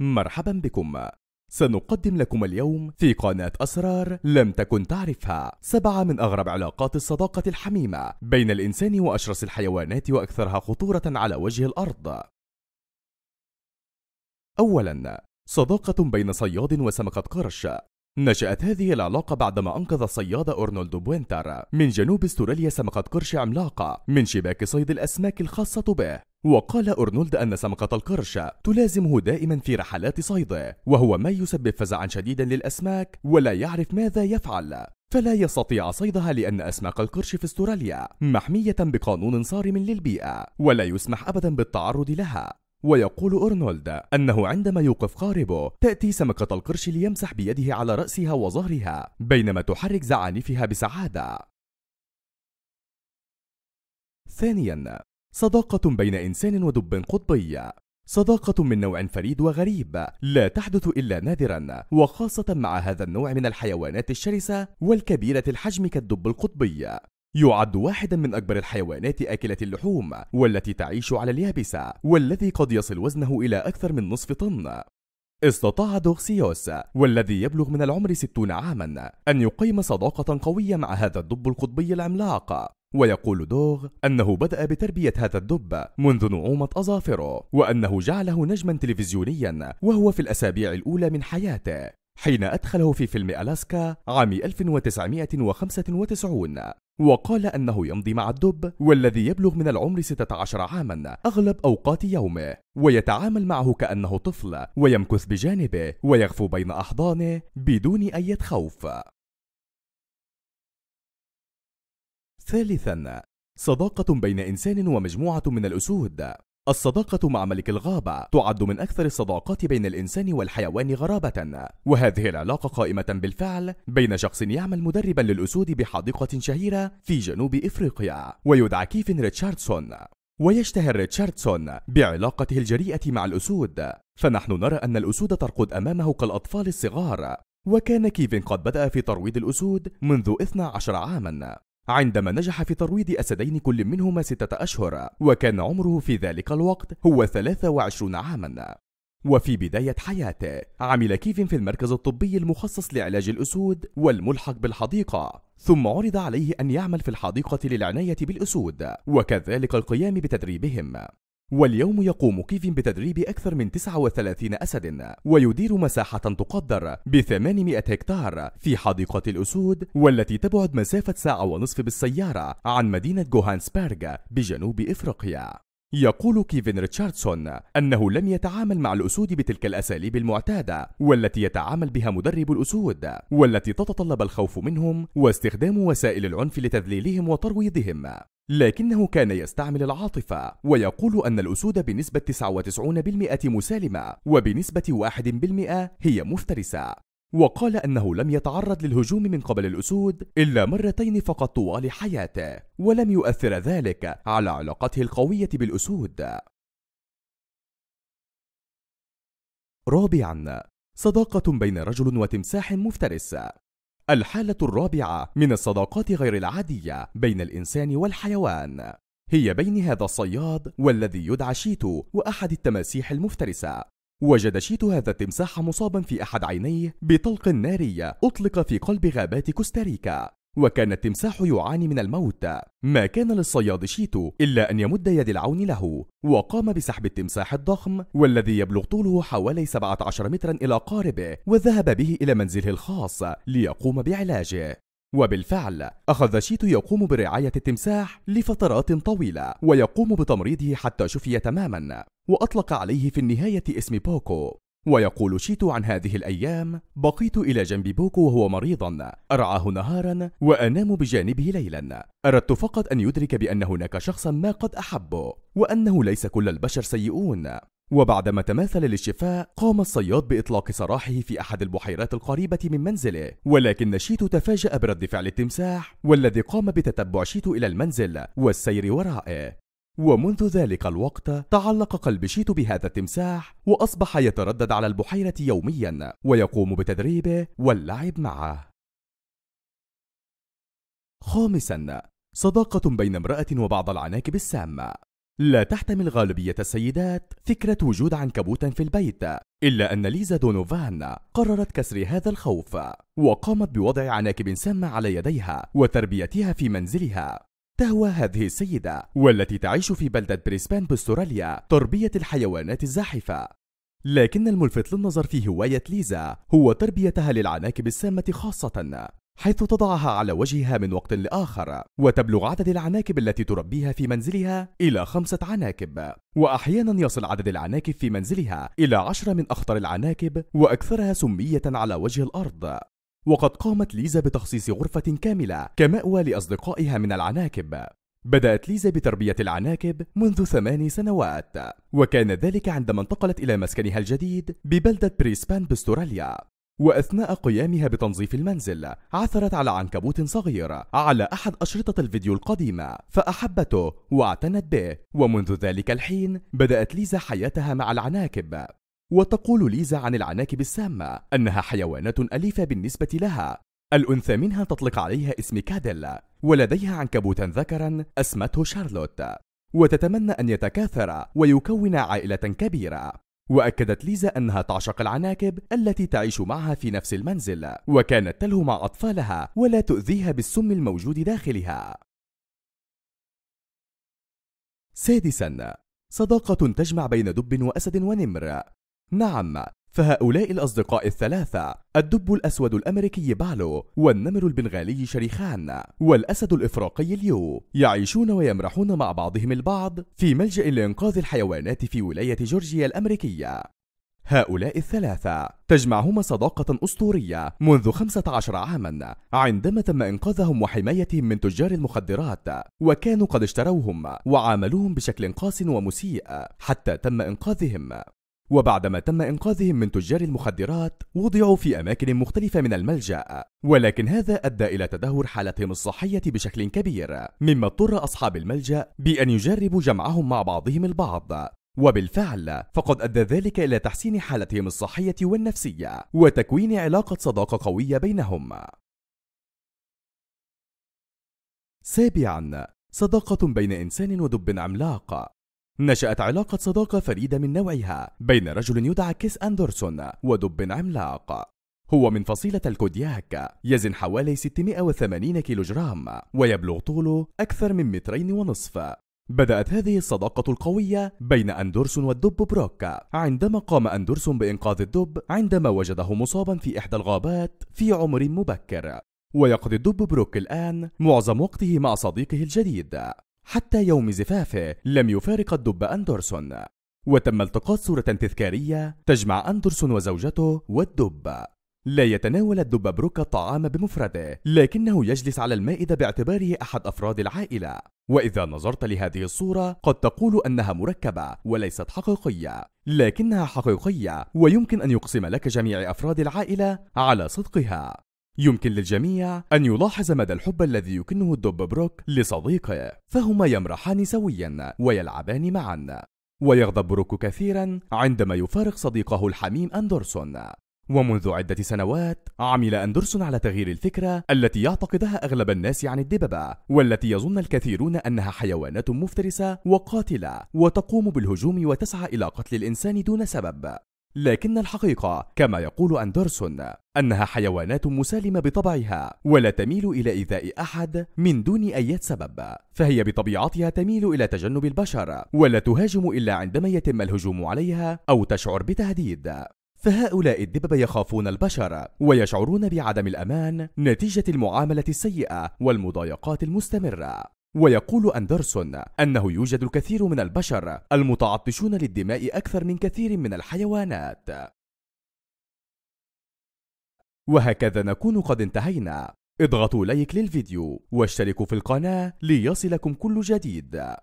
مرحبا بكم سنقدم لكم اليوم في قناة أسرار لم تكن تعرفها سبعة من أغرب علاقات الصداقة الحميمة بين الإنسان وأشرس الحيوانات وأكثرها خطورة على وجه الأرض أولا صداقة بين صياد وسمكة قرش نشأت هذه العلاقة بعدما أنقذ الصياد أرنولد بوينتر من جنوب استراليا سمكة قرش عملاقة من شباك صيد الأسماك الخاصة به وقال أرنولد أن سمكة القرش تلازمه دائما في رحلات صيده وهو ما يسبب فزعا شديدا للأسماك ولا يعرف ماذا يفعل فلا يستطيع صيدها لأن أسماك القرش في استراليا محمية بقانون صارم للبيئة ولا يسمح أبدا بالتعرض لها ويقول أرنولد أنه عندما يوقف قاربه تأتي سمكة القرش ليمسح بيده على رأسها وظهرها بينما تحرك زعانفها بسعادة ثانيا صداقة بين إنسان ودب قطبي صداقة من نوع فريد وغريب لا تحدث إلا نادرا وخاصة مع هذا النوع من الحيوانات الشرسة والكبيرة الحجم كالدب القطبي يعد واحدا من أكبر الحيوانات أكلة اللحوم والتي تعيش على اليابسة والذي قد يصل وزنه إلى أكثر من نصف طن استطاع دوغسيوس والذي يبلغ من العمر ستون عاما أن يقيم صداقة قوية مع هذا الدب القطبي العملاق ويقول دوغ أنه بدأ بتربية هذا الدب منذ نعومة أظافره وأنه جعله نجما تلفزيونيا وهو في الأسابيع الأولى من حياته حين أدخله في فيلم ألاسكا عام 1995 وقال أنه يمضي مع الدب والذي يبلغ من العمر 16 عاما أغلب أوقات يومه ويتعامل معه كأنه طفل ويمكث بجانبه ويغفو بين أحضانه بدون أي خوف ثالثا صداقة بين إنسان ومجموعة من الأسود الصداقة مع ملك الغابة تعد من أكثر الصداقات بين الإنسان والحيوان غرابة، وهذه العلاقة قائمة بالفعل بين شخص يعمل مدربا للأسود بحديقة شهيرة في جنوب إفريقيا، ويدعى كيفن ريتشاردسون، ويشتهر ريتشاردسون بعلاقته الجريئة مع الأسود، فنحن نرى أن الأسود ترقد أمامه كالأطفال الصغار، وكان كيفن قد بدأ في ترويض الأسود منذ 12 عاما عندما نجح في ترويض أسدين كل منهما ستة أشهر وكان عمره في ذلك الوقت هو 23 عاما وفي بداية حياته عمل كيفن في المركز الطبي المخصص لعلاج الأسود والملحق بالحديقة ثم عرض عليه أن يعمل في الحديقة للعناية بالأسود وكذلك القيام بتدريبهم واليوم يقوم كيفن بتدريب أكثر من 39 أسد ويدير مساحة تقدر ب 800 هكتار في حديقة الأسود والتي تبعد مسافة ساعة ونصف بالسيارة عن مدينة جوهانسبرغ بجنوب إفريقيا يقول كيفن ريتشاردسون أنه لم يتعامل مع الأسود بتلك الأساليب المعتادة والتي يتعامل بها مدرب الأسود والتي تتطلب الخوف منهم واستخدام وسائل العنف لتذليلهم وترويضهم لكنه كان يستعمل العاطفة ويقول أن الأسود بنسبة 99% مسالمة وبنسبة 1% هي مفترسة وقال أنه لم يتعرض للهجوم من قبل الأسود إلا مرتين فقط طوال حياته ولم يؤثر ذلك على علاقته القوية بالأسود رابعا صداقة بين رجل وتمساح مفترس الحالة الرابعة من الصداقات غير العادية بين الإنسان والحيوان هي بين هذا الصياد والذي يدعى شيتو وأحد التماسيح المفترسة وجد شيتو هذا التمساح مصابا في أحد عينيه بطلق ناري أطلق في قلب غابات كوستاريكا وكان التمساح يعاني من الموت ما كان للصياد شيتو إلا أن يمد يد العون له وقام بسحب التمساح الضخم والذي يبلغ طوله حوالي 17 مترا إلى قاربه وذهب به إلى منزله الخاص ليقوم بعلاجه وبالفعل أخذ شيتو يقوم برعاية التمساح لفترات طويلة ويقوم بتمريضه حتى شفي تماما وأطلق عليه في النهاية اسم بوكو ويقول شيتو عن هذه الأيام بقيت إلى جنب بوكو وهو مريضا أرعاه نهارا وأنام بجانبه ليلا أردت فقط أن يدرك بأن هناك شخصا ما قد أحبه وأنه ليس كل البشر سيئون وبعدما تماثل للشفاء قام الصياد بإطلاق سراحه في أحد البحيرات القريبة من منزله ولكن شيتو تفاجأ برد فعل التمساح والذي قام بتتبع شيتو إلى المنزل والسير ورائه ومنذ ذلك الوقت تعلق قلب شيتو بهذا التمساح وأصبح يتردد على البحيرة يوميا ويقوم بتدريبه واللعب معه خامسا صداقة بين امرأة وبعض العناكب السامة لا تحتمل غالبية السيدات فكرة وجود عنكبوت في البيت إلا أن ليزا دونوفان قررت كسر هذا الخوف وقامت بوضع عناكب سامة على يديها وتربيتها في منزلها تهوى هذه السيدة والتي تعيش في بلدة بريسبان باستراليا تربية الحيوانات الزاحفة لكن الملفت للنظر في هواية ليزا هو تربيتها للعناكب السامة خاصة حيث تضعها على وجهها من وقت لآخر وتبلغ عدد العناكب التي تربيها في منزلها إلى خمسة عناكب وأحيانا يصل عدد العناكب في منزلها إلى عشرة من أخطر العناكب وأكثرها سمية على وجه الأرض وقد قامت ليزا بتخصيص غرفة كاملة كمأوى لأصدقائها من العناكب بدأت ليزا بتربية العناكب منذ ثمان سنوات وكان ذلك عندما انتقلت إلى مسكنها الجديد ببلدة بريسبان باستراليا وأثناء قيامها بتنظيف المنزل عثرت على عنكبوت صغير على أحد أشرطة الفيديو القديمة فأحبته واعتنت به ومنذ ذلك الحين بدأت ليزا حياتها مع العناكب وتقول ليزا عن العناكب السامة أنها حيوانات أليفة بالنسبة لها الأنثى منها تطلق عليها اسم كادل ولديها عنكبوتا ذكرا أسمته شارلوت وتتمنى أن يتكاثر ويكون عائلة كبيرة وأكدت ليزا أنها تعشق العناكب التي تعيش معها في نفس المنزل وكانت تلهو مع أطفالها ولا تؤذيها بالسم الموجود داخلها سادسا صداقة تجمع بين دب وأسد ونمر نعم فهؤلاء الأصدقاء الثلاثة الدب الأسود الأمريكي بالو والنمر البنغالي شريخان والأسد الإفريقي اليو يعيشون ويمرحون مع بعضهم البعض في ملجأ لإنقاذ الحيوانات في ولاية جورجيا الأمريكية هؤلاء الثلاثة تجمعهما صداقة أسطورية منذ 15 عاما عندما تم إنقاذهم وحمايتهم من تجار المخدرات وكانوا قد اشتروهم وعاملوهم بشكل قاس ومسيء حتى تم إنقاذهم وبعدما تم إنقاذهم من تجار المخدرات وضعوا في أماكن مختلفة من الملجأ ولكن هذا أدى إلى تدهور حالتهم الصحية بشكل كبير مما اضطر أصحاب الملجأ بأن يجربوا جمعهم مع بعضهم البعض وبالفعل فقد أدى ذلك إلى تحسين حالتهم الصحية والنفسية وتكوين علاقة صداقة قوية بينهم سابعا صداقة بين إنسان ودب عملاق نشأت علاقة صداقة فريدة من نوعها بين رجل يدعى كيس أندرسون ودب عملاق هو من فصيلة الكودياك يزن حوالي 680 كيلوغرام ويبلغ طوله أكثر من مترين ونصف بدأت هذه الصداقة القوية بين أندرسون والدب بروك عندما قام أندرسون بإنقاذ الدب عندما وجده مصابا في إحدى الغابات في عمر مبكر ويقضي الدب بروك الآن معظم وقته مع صديقه الجديد حتى يوم زفافه لم يفارق الدب أندرسون وتم التقاط صورة تذكارية تجمع أندرسون وزوجته والدب لا يتناول الدب بروك الطعام بمفرده لكنه يجلس على المائدة باعتباره أحد أفراد العائلة وإذا نظرت لهذه الصورة قد تقول أنها مركبة وليست حقيقية لكنها حقيقية ويمكن أن يقسم لك جميع أفراد العائلة على صدقها يمكن للجميع أن يلاحظ مدى الحب الذي يكنه الدب بروك لصديقه فهما يمرحان سويا ويلعبان معا ويغضب بروك كثيرا عندما يفارق صديقه الحميم أندرسون ومنذ عدة سنوات عمل أندرسون على تغيير الفكرة التي يعتقدها أغلب الناس عن الدببة والتي يظن الكثيرون أنها حيوانات مفترسة وقاتلة وتقوم بالهجوم وتسعى إلى قتل الإنسان دون سبب لكن الحقيقة كما يقول أندرسون أنها حيوانات مسالمة بطبعها ولا تميل إلى إيذاء أحد من دون أي سبب فهي بطبيعتها تميل إلى تجنب البشر ولا تهاجم إلا عندما يتم الهجوم عليها أو تشعر بتهديد فهؤلاء الدببة يخافون البشر ويشعرون بعدم الأمان نتيجة المعاملة السيئة والمضايقات المستمرة ويقول أندرسون أنه يوجد الكثير من البشر المتعطشون للدماء أكثر من كثير من الحيوانات وهكذا نكون قد انتهينا اضغطوا لايك للفيديو واشتركوا في القناة ليصلكم كل جديد